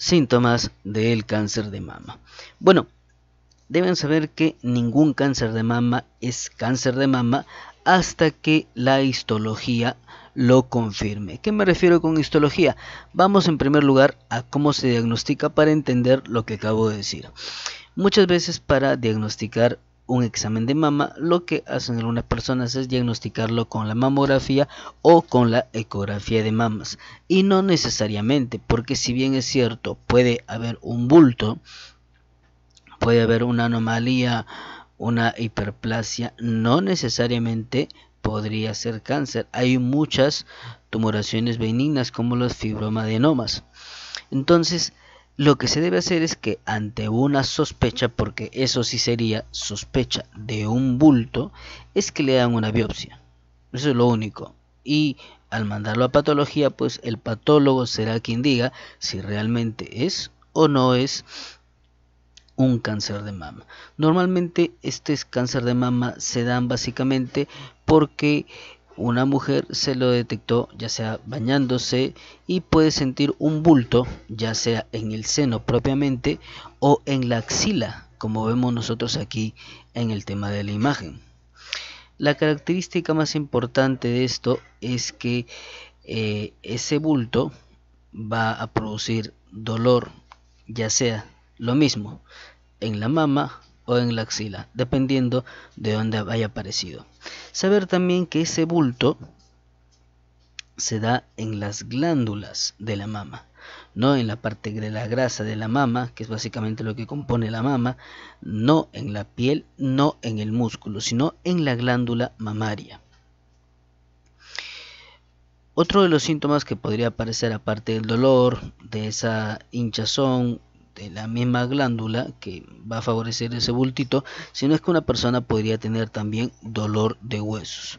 síntomas del cáncer de mama. Bueno, deben saber que ningún cáncer de mama es cáncer de mama hasta que la histología lo confirme. ¿Qué me refiero con histología? Vamos en primer lugar a cómo se diagnostica para entender lo que acabo de decir. Muchas veces para diagnosticar un examen de mama, lo que hacen algunas personas es diagnosticarlo con la mamografía o con la ecografía de mamas. Y no necesariamente, porque si bien es cierto, puede haber un bulto, puede haber una anomalía, una hiperplasia, no necesariamente podría ser cáncer. Hay muchas tumoraciones benignas como los fibromadenomas. Entonces, lo que se debe hacer es que ante una sospecha, porque eso sí sería sospecha de un bulto, es que le dan una biopsia. Eso es lo único. Y al mandarlo a patología, pues el patólogo será quien diga si realmente es o no es un cáncer de mama. Normalmente este cáncer de mama se dan básicamente porque una mujer se lo detectó ya sea bañándose y puede sentir un bulto ya sea en el seno propiamente o en la axila, como vemos nosotros aquí en el tema de la imagen. La característica más importante de esto es que eh, ese bulto va a producir dolor, ya sea lo mismo en la mama o en la axila, dependiendo de dónde haya aparecido. Saber también que ese bulto se da en las glándulas de la mama, no en la parte de la grasa de la mama, que es básicamente lo que compone la mama, no en la piel, no en el músculo, sino en la glándula mamaria. Otro de los síntomas que podría aparecer aparte del dolor, de esa hinchazón la misma glándula que va a favorecer ese bultito, sino es que una persona podría tener también dolor de huesos.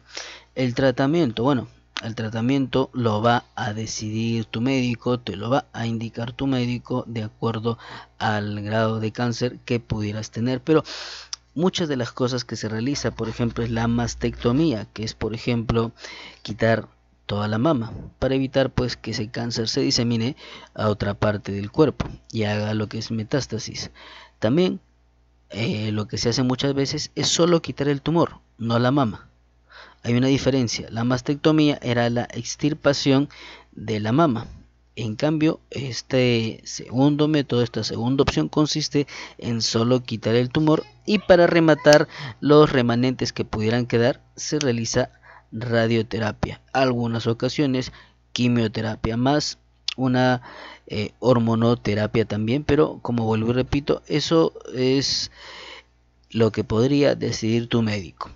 El tratamiento, bueno, el tratamiento lo va a decidir tu médico, te lo va a indicar tu médico de acuerdo al grado de cáncer que pudieras tener, pero muchas de las cosas que se realiza, por ejemplo, es la mastectomía, que es por ejemplo quitar a la mama para evitar pues que ese cáncer se disemine a otra parte del cuerpo y haga lo que es metástasis. También eh, lo que se hace muchas veces es solo quitar el tumor, no la mama. Hay una diferencia, la mastectomía era la extirpación de la mama. En cambio, este segundo método, esta segunda opción consiste en solo quitar el tumor y para rematar los remanentes que pudieran quedar se realiza radioterapia, algunas ocasiones quimioterapia más una eh, hormonoterapia también, pero como vuelvo y repito, eso es lo que podría decidir tu médico.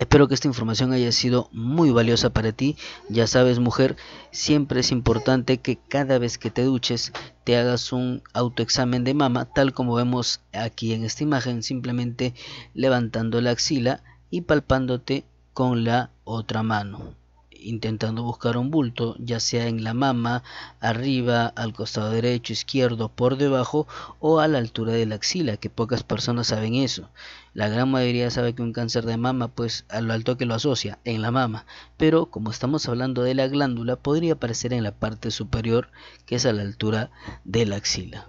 Espero que esta información haya sido muy valiosa para ti. Ya sabes, mujer, siempre es importante que cada vez que te duches te hagas un autoexamen de mama, tal como vemos aquí en esta imagen, simplemente levantando la axila y palpándote con la otra mano, intentando buscar un bulto, ya sea en la mama, arriba, al costado derecho, izquierdo, por debajo o a la altura de la axila, que pocas personas saben eso. La gran mayoría sabe que un cáncer de mama, pues a lo alto que lo asocia, en la mama, pero como estamos hablando de la glándula, podría aparecer en la parte superior, que es a la altura de la axila.